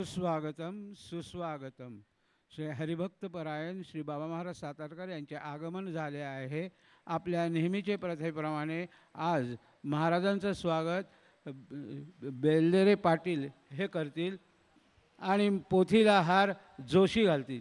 सुस्वागतम सुस्वागतम श्री हरिभक्तपरायण श्री बाबा महाराज सातारकर यांचे आगमन झाले आहे आपल्या नेहमीचे प्रथेप्रमाणे आज महाराजांचं स्वागत बेल्लेरे पाटील हे करतील आणि पोथीला हार जोशी घालतील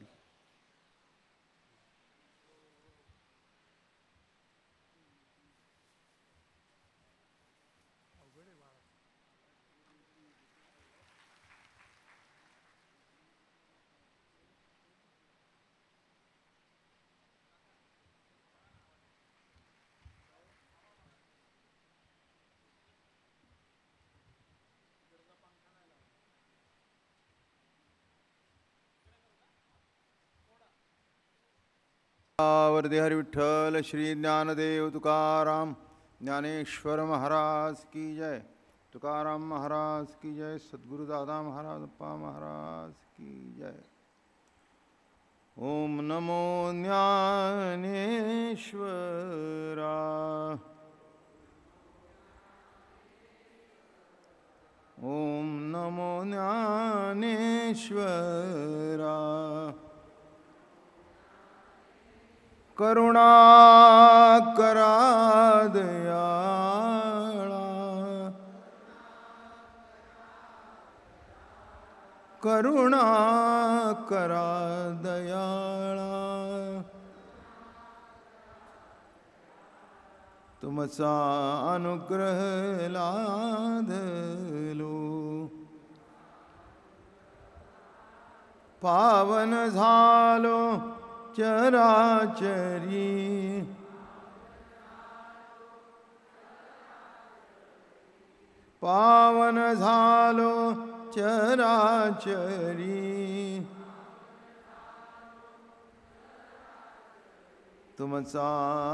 वरदे हरि विठ्ठल श्री ज्ञानदेव तुकार ज्ञानेश्वर महाराज की जय तुकार महाराज की जय सदगुरु दादा महाराज अप्पा महाराज की जय ओम नमो ज्ञानेश्वरा ओम नमो ज्ञानेश्वरा करुणा करा दयाळा करुणा करा दयाळा तुमचा अनुग्रह लाधलो पावन झालो चराचरी पावन झालो चराचरी तुमचा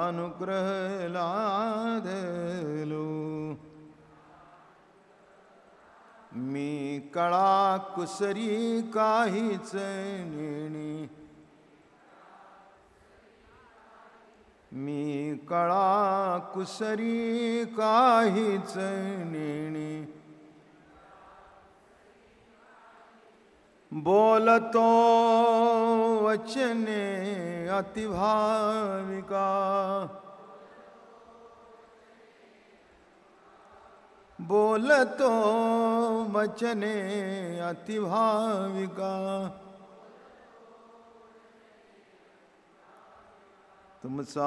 अनुग्रह लादलो मी कळा कुसरी काहीच नेणी मी कळा कुसरी काहीच नेणी बोलतो वचने अतिभाविका बोलतो वचने अतिभाविका तुमचा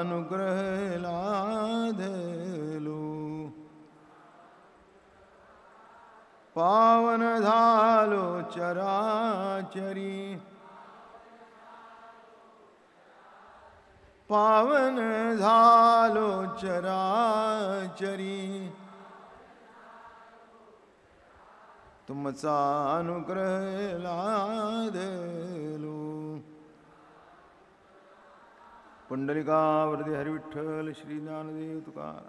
अनुग्रह लाधलो पावन धालो चराचरी पावन धालो चराचरी तुमचा अनुग्रह लाधलो पंढलिकावरती हरिविठ्ठल श्री ज्ञानदेव तुकार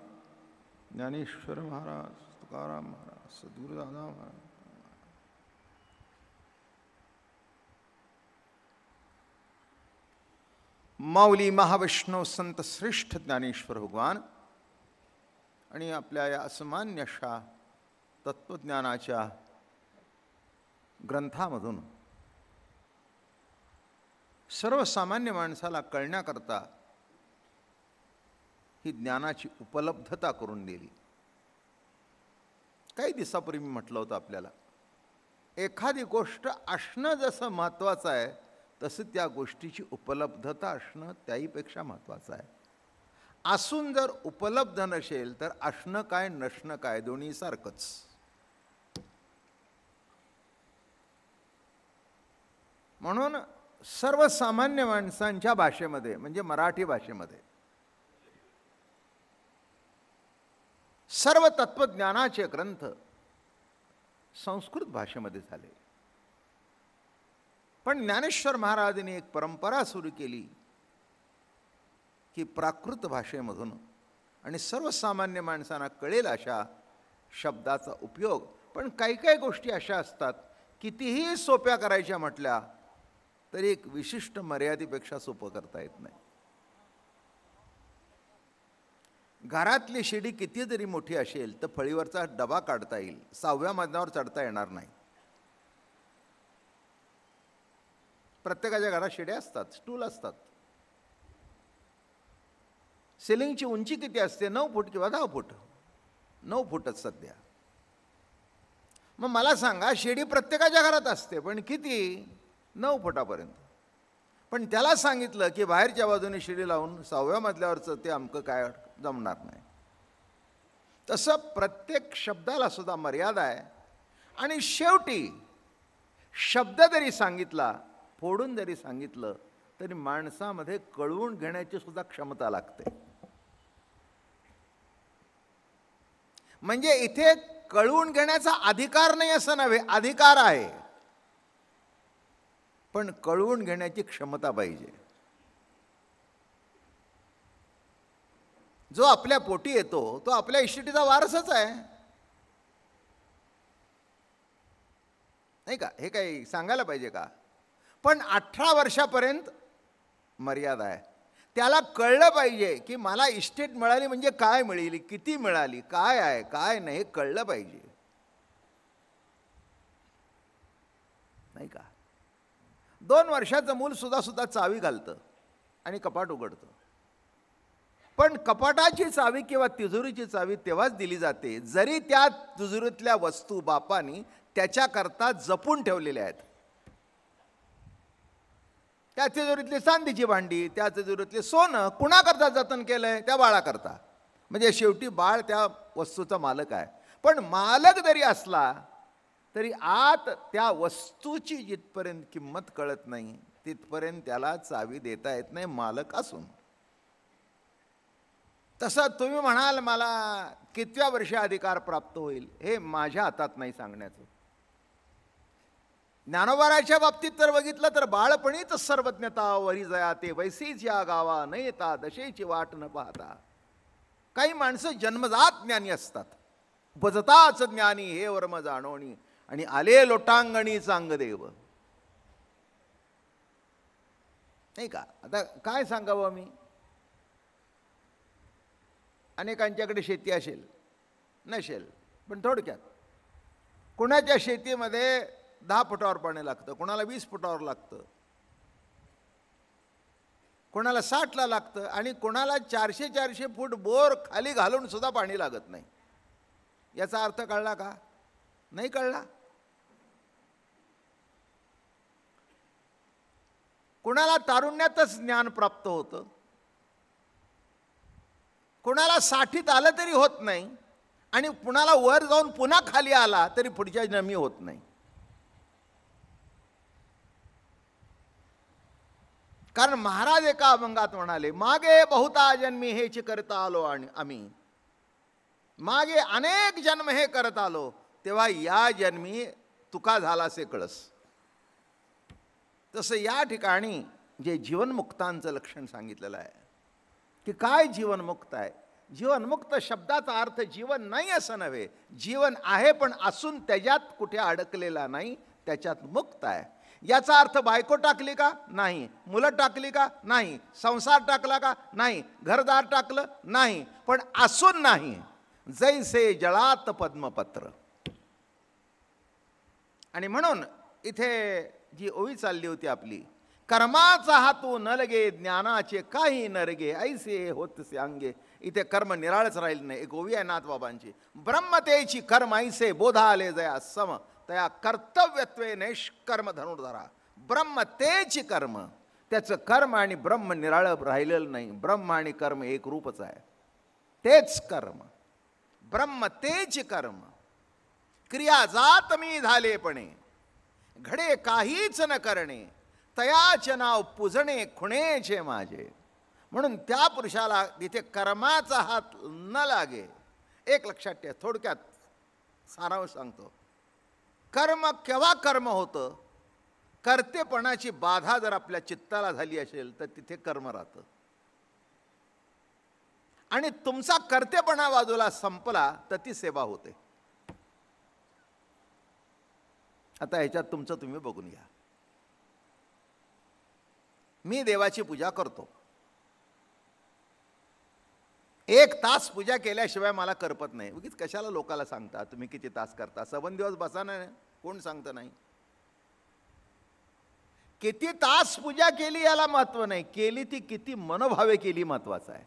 ज्ञानेश्वर महाराज तुकाराम महाराज सद्गुरुदादा महाराज माऊली महाविष्णू संत श्रेष्ठ ज्ञानेश्वर भगवान आणि आपल्या या असमान्य अशा तत्त्वज्ञानाच्या ग्रंथामधून सर्वसामान्य माणसाला कळण्याकरता ही ज्ञानाची उपलब्धता करून दिली काही दिवसापूर्वी मी म्हटलं होतं आपल्याला एखादी गोष्ट असणं जसं महत्त्वाचं आहे तसं त्या गोष्टीची उपलब्धता असणं त्याहीपेक्षा महत्त्वाचं आहे असून जर उपलब्ध नसेल तर असणं काय नसणं काय दोन्ही सारखंच म्हणून सर्वसामान्य माणसांच्या भाषेमध्ये म्हणजे मराठी भाषेमध्ये सर्व तत्त्वज्ञानाचे ग्रंथ संस्कृत भाषेमध्ये झाले पण ज्ञानेश्वर महाराजांनी एक परंपरा सुरू केली की प्राकृत भाषेमधून आणि सर्वसामान्य माणसांना कळेल अशा शब्दाचा उपयोग पण काही काही गोष्टी अशा असतात कितीही सोप्या करायच्या म्हटल्या तरी एक विशिष्ट मर्यादेपेक्षा सोपं करता येत नाही घरातली शिडी किती जरी मोठी असेल तर फळीवरचा डबा काढता येईल सहाव्या मजल्यावर चढता येणार नाही प्रत्येकाच्या घरात शिड्या असतात स्टूल असतात सिलिंगची उंची किती असते नऊ फूट किंवा दहा फूट नऊ फूटच सध्या मग मला सांगा शिडी प्रत्येकाच्या घरात असते पण किती नऊ फुटापर्यंत पण त्याला सांगितलं की बाहेरच्या बाजूने शिडी लावून सहाव्या मजल्यावरचं ते अमकं काय जमणार नाही तसं प्रत्येक शब्दाला सुद्धा मर्यादा आहे आणि शेवटी शब्द जरी सांगितला फोडून जरी सांगितलं तरी माणसामध्ये कळवून घेण्याची सुद्धा क्षमता लागते म्हणजे इथे कळवून घेण्याचा अधिकार नाही असं नव्हे अधिकार आहे पण कळवून घेण्याची क्षमता पाहिजे जो आपल्या पोटी येतो तो आपल्या इष्टीचा वारसच आहे नाही का हे काही सांगायला पाहिजे का पण अठरा वर्षापर्यंत मर्यादा आहे त्याला कळलं पाहिजे की मला इस्टेट मिळाली म्हणजे काय मिळाली किती मिळाली काय आहे काय नाही हे कळलं पाहिजे नाही का दोन वर्षाचं मूल सुद्धा सुद्धा चावी घालतं आणि कपाट उघडतं पण कपाटाची चावी किंवा तिजोरीची चावी तेव्हाच दिली जाते जरी त्या तिजोरीतल्या वस्तू बापानी त्याच्याकरता जपून ठेवलेल्या आहेत त्या तिजोरीतली चांदीची भांडी त्या तिजोरीतले सोनं कुणाकरता जतन केलं आहे त्या बाळाकरता म्हणजे शेवटी बाळ त्या वस्तूचा मालक आहे पण मालक जरी असला तरी आत त्या वस्तूची जिथपर्यंत किंमत कळत नाही तिथपर्यंत त्याला चावी देता येत नाही मालक असून तसं तुम्ही म्हणाल मला कितव्या वर्षी अधिकार प्राप्त होईल हे माझ्या हातात नाही सांगण्याचं ज्ञानोबाराच्या बाबतीत तर बघितलं तर बाळपणीच सर्वज्ञता वरी जया ते वैसीच या गावा न येता दशेची वाट न पाहता काही माणसं जन्मजात ज्ञानी असतात बजताच ज्ञानी हे वर्म जाणवणी आणि आले लोटांगणी चांगदेव नाही का आता काय सांगावं मी अनेकांच्याकडे शेती असेल नसेल पण थोडक्यात कुणाच्या शेतीमध्ये दहा फुटावर पाणी लागतं कुणाला वीस फुटावर लागतं कोणाला साठला लागतं आणि कोणाला चारशे चारशे फूट बोर खाली घालून सुद्धा पाणी लागत नाही याचा अर्थ कळला का नाही कळला कुणाला तारुण्यातच ज्ञान प्राप्त होतं कुणाला साठीत आलं तरी होत नाही आणि कुणाला वर जाऊन पुन्हा खाली आला तरी पुढच्या जन्मी होत नाही कारण महाराज एका अभंगात म्हणाले मागे बहुता जन्मी हेच करता आलो आणि आम्ही मागे अनेक जन्म हे करत आलो तेव्हा या जन्मी तुका झाला से कळस तसं या ठिकाणी जे जीवनमुक्तांचं लक्षण सांगितलेलं आहे की काय जीवनमुक्त आहे जीवनमुक्त शब्दाचा अर्थ जीवन नाही असं नव्हे जीवन आहे पण असून त्याच्यात कुठे अडकलेला नाही त्याच्यात मुक्त आहे याचा अर्थ बायको टाकली का नाही मुलं टाकली का नाही संसार टाकला का नाही घरदार टाकलं नाही पण असून नाही जैसे जळात पद्मपत्र आणि म्हणून इथे जी ओवी चालली होती आपली कर्माचा हातू न लगे ज्ञानाचे काही नरगे रगे ऐसे होतसे अंगे इथे कर्म निराळच राहील नाही एक ओवी आहे नाथबाबांची ब्रह्मतेची कर्म ऐसे बोधा आले जया सम तया कर्तव्यत्वे नैष्कर्म धनुर्धरा ब्रह्मतेची कर्म त्याचं कर्म आणि ब्रह्म निराळ राहिलेलं नाही ब्रह्म आणि कर्म एक रूपच आहे तेच कर्म ब्रह्मतेची कर्म क्रिया जात मी झालेपणे घडे काहीच न करणे तयाचे नाव पुजणे खुणेचे माझे म्हणून त्या पुरुषाला तिथे कर्माचा हात न लागे एक लक्षात ठेवा थोडक्यात सारांश सांगतो कर्म केव्हा कर्म होतं कर्तेपणाची बाधा जर आपल्या चित्ताला झाली असेल तर तिथे कर्म राहतं आणि तुमचा कर्तेपणा बाजूला संपला तर ती सेवा होते आता ह्याच्यात तुमचं तुम्ही बघून घ्या मी देवाची पूजा करतो एक तास पूजा केल्याशिवाय मला करपत नाही उगीच कशाला लोकाला सांगता तुम्ही किती तास करता सबन दिवस बसा कोण सांगतं नाही किती तास पूजा केली याला महत्व नाही केली ती किती मनोभावे केली महत्वाचं आहे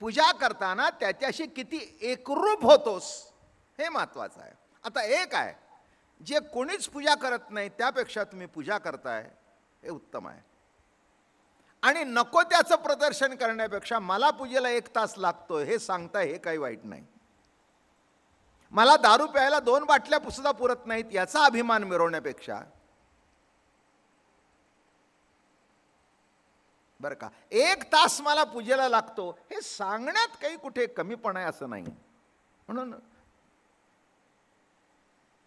पूजा करताना त्याच्याशी किती एकरूप होतोस हे महत्वाचं आहे आता एक आहे जे कोणीच पूजा करत नाही त्यापेक्षा तुम्ही पूजा करताय हे उत्तम आहे आणि नको त्याचं प्रदर्शन करण्यापेक्षा मला पूजेला एक तास लागतो हे सांगता हे काही वाईट नाही मला दारू प्यायला दोन बाटल्या सुद्धा पुरत नाहीत याचा अभिमान मिरवण्यापेक्षा बरं का एक तास मला पूजेला लागतो हे सांगण्यात काही कुठे कमीपणा आहे असं नाही म्हणून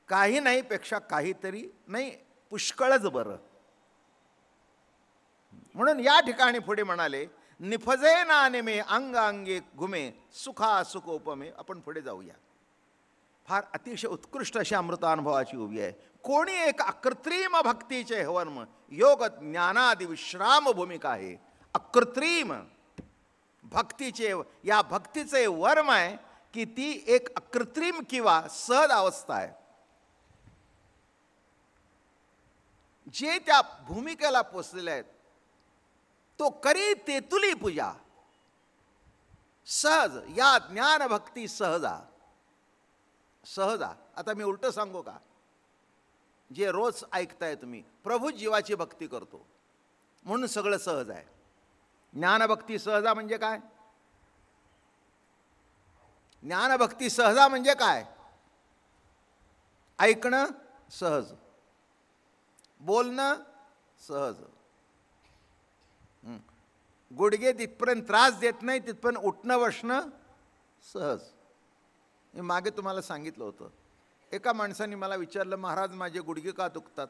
काही नाही पेक्षा काहीतरी नाही पुष्कळच बरं म्हणून या ठिकाणी पुढे म्हणाले निफजे ना नेमे अंग अंगे घुमे सुखा उपमे आपण पुढे जाऊया फार अतिशय उत्कृष्ट अशी अमृतानुभवाची उभी आहे कोणी एक अकृत्रिम भक्तीचे वर्म योग ज्ञानादि विश्राम भूमिका आहे अकृत्रिम भक्तीचे या भक्तीचे वर्म आहे की ती एक अकृत्रिम किंवा सहज अवस्था आहे जे त्या भूमिकेला पोचलेले आहेत तो करी तेतुली पूजा सहज या ज्ञान भक्ती सहजा सहजा आता मी उलट सांगू का जे रोज ऐकताय तुम्ही प्रभू जीवाची भक्ती करतो म्हणून सगळं सहज आहे ज्ञानभक्ती सहजा म्हणजे काय ज्ञानभक्ती सहजा म्हणजे काय ऐकणं सहज बोलणं सहज गुडघे तिथपर्यंत त्रास देत नाही तिथपर्यंत उठणं बसणं सहज मी मागे तुम्हाला सांगितलं होतं एका माणसाने मला विचारलं महाराज माझे गुडघे का दुखतात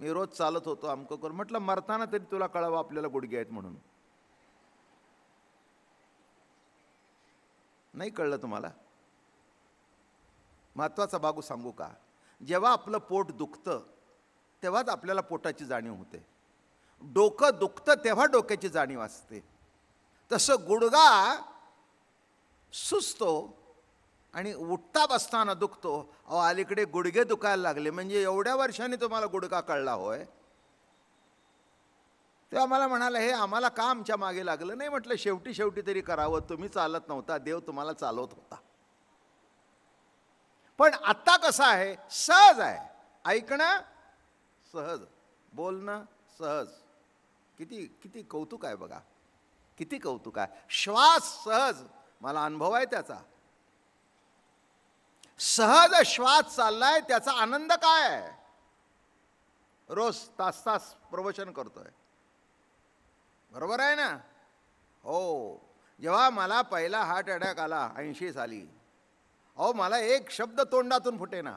मी रोज चालत होतो अमकं करून म्हटलं मरताना तरी तुला कळावं आपल्याला गुडघे आहेत म्हणून नाही कळलं तुम्हाला महत्त्वाचा बागू सांगू का जेव्हा आपलं पोट दुखतं तेव्हाच आपल्याला पोटाची जाणीव होते डोकं दुखतं तेव्हा डोक्याची जाणीव असते तसं गुडगा सुचतो आणि उठता बसताना दुखतो अहो अलीकडे गुडघे दुखायला लागले म्हणजे एवढ्या वर्षाने तुम्हाला गुडगा कळला होय तेव्हा मला म्हणाले हे आम्हाला का आमच्या मागे लागलं नाही म्हटलं शेवटी शेवटी तरी करावं तुम्ही चालत नव्हता देव तुम्हाला चालवत होता पण आत्ता कसं आहे सहज आहे ऐकणं सहज बोलणं सहज किती किती कौतुक आहे बघा किती कौतुक आहे श्वास सहज मला अनुभव आहे त्याचा सहज श्वास चाललाय त्याचा आनंद काय आहे रोज तास तास प्रवचन करतोय बरोबर आहे ना हो जेव्हा मला पहिला हार्ट अटॅक आला ऐंशी साली अहो मला एक शब्द तोंडातून फुटे ना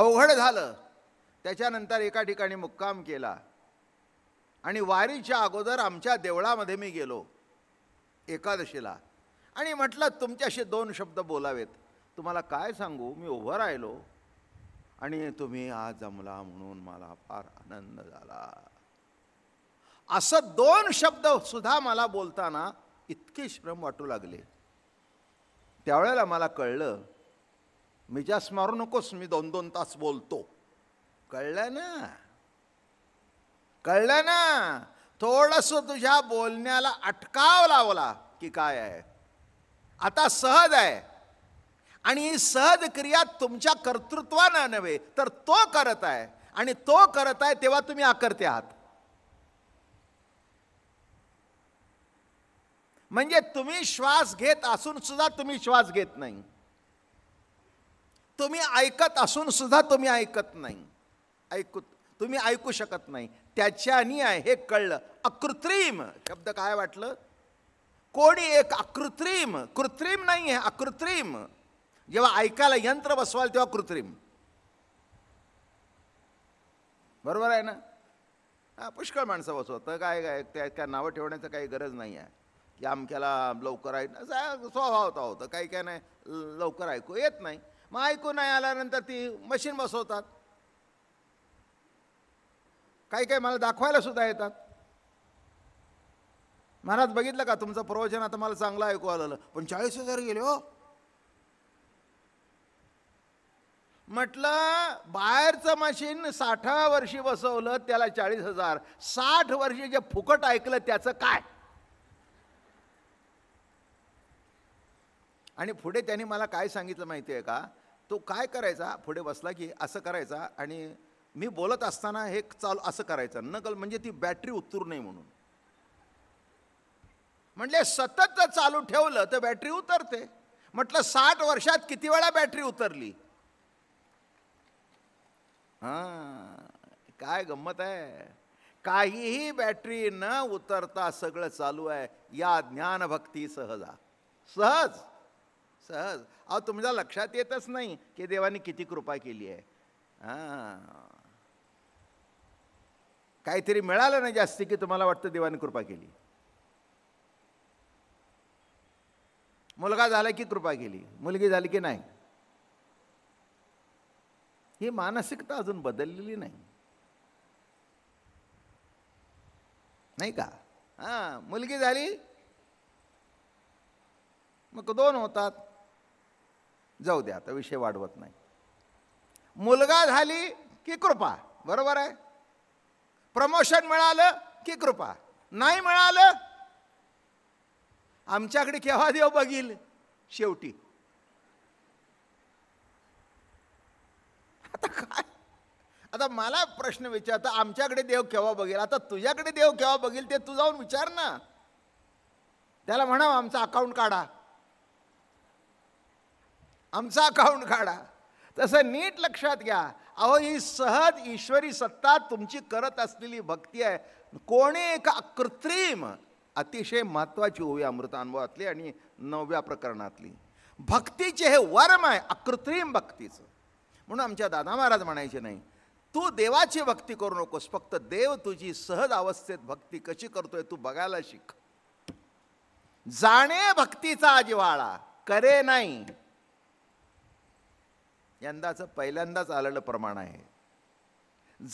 अवघड झालं त्याच्यानंतर एका ठिकाणी मुक्काम केला आणि वारीच्या अगोदर आमच्या देवळामध्ये मी गेलो एकादशीला आणि म्हटलं तुमच्याशी दोन शब्द बोलावेत तुम्हाला काय सांगू मी उभं राहिलो आणि तुम्ही आज जमला म्हणून मला फार आनंद झाला असं दोन शब्द सुद्धा मला बोलताना इतके श्रम वाटू लागले त्यावेळेला मला कळलं मी जास्त मारू नकोस मी दोन दोन तास बोलतो कळलं ना कळलं ना थोडंसं तुझ्या बोलण्याला अटकाव लावला की काय आहे आता सहज आहे आणि ही सहज क्रिया तुमच्या कर्तृत्वानं नव्हे तर तो करत आहे आणि तो करत आहे तेव्हा तुम्ही आकर्ते आहात म्हणजे तुम्ही श्वास घेत असून सुद्धा तुम्ही श्वास घेत नाही तुम्ही ऐकत असून सुद्धा तुम्ही ऐकत नाही ऐकू तुम्ही ऐकू शकत नाही त्याच्यानी आहे हे कळलं अकृत्रिम शब्द काय वाटलं कोणी एक अकृत्रिम कृत्रिम नाही आहे अकृत्रिम जेव्हा ऐकायला यंत्र बसवाल तेव्हा कृत्रिम बरोबर आहे ना पुष्कळ माणसं बसवतं काय काय त्या नावं ठेवण्याचं काही गरज नाही आहे की आमक्याला लवकर ऐक स्वभाव होता होतं काही काय नाही लवकर ऐकू येत नाही मग ऐकू नाही आल्यानंतर ती मशीन बसवतात काही काही मला दाखवायला सुद्धा येतात महाराज बघितलं का तुमचं प्रवचन आता मला चांगलं ऐकू आलं पण चाळीस हजार गेले हो म्हटलं बाहेरचं मशीन साठा वर्षी बसवलं त्याला चाळीस हजार साठ वर्षी जे फुकट ऐकलं त्याचं काय आणि पुढे त्यांनी मला काय सांगितलं माहिती आहे का तो काय करायचा पुढे बसला की असं करायचा आणि मी बोलत असताना हे चालू असं करायचं नकल म्हणजे ती बॅटरी उतरू नये म्हणून म्हटले सतत चालू ठेवलं तर बॅटरी उतरते म्हटलं साठ वर्षात किती वेळा बॅटरी उतरली हा काय गंमत आहे काहीही बॅटरी न उतरता सगळं चालू आहे या ज्ञानभक्ती सहजा सहज सहज अहो तुमच्या लक्षात येतच नाही की देवाने किती कृपा केली आहे हा काहीतरी मिळालं नाही जास्ती की तुम्हाला वाटतं देवाने कृपा केली मुलगा झाला की कृपा केली मुलगी झाली की नाही ही मानसिकता अजून बदललेली नाही नाही का हा मुलगी झाली मग दोन होतात जाऊ द्या आता विषय वाढवत नाही मुलगा झाली की कृपा बरोबर आहे प्रमोशन मिळालं की कृपा नाही मिळालं आमच्याकडे केव्हा देव बघील शेवटी आता काय आता मला प्रश्न विचारता आमच्याकडे देव केव्हा बघेल आता तुझ्याकडे देव केव्हा बघेल ते तू जाऊन विचार ना त्याला म्हणावं आमचा अकाउंट काढा आमचा अकाउंट काढा तसं नीट लक्षात घ्या अहो ही सहज ईश्वरी सत्ता तुमची करत असलेली भक्ती आहे कोणी एक अकृत्रिम अतिशय महत्वाची ओवी अमृतानुभवातली अनुभवातली आणि नवव्या प्रकरणातली भक्तीचे हे वर्म आहे अकृत्रिम भक्तीचं म्हणून आमच्या दादा महाराज म्हणायचे नाही तू देवाची भक्ती करू नकोस फक्त देव तुझी सहज अवस्थेत भक्ती कशी करतोय तू बघायला शिक जाणे भक्तीचा आजीवाळा करे नाही यंदाचं पहिल्यांदाच आलेलं प्रमाण आहे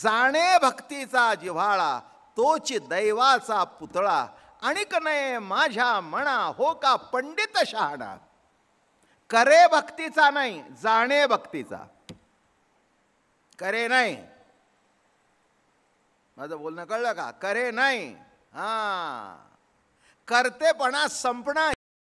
जाणे भक्तीचा जिव्हाळा तोच दैवाचा पुतळा आणि नये माझ्या मना हो का पंडित शहाणा करे भक्तीचा नाही जाणे भक्तीचा करे नाही माझं बोलणं कळलं का करे नाही हा करतेपणा संपणा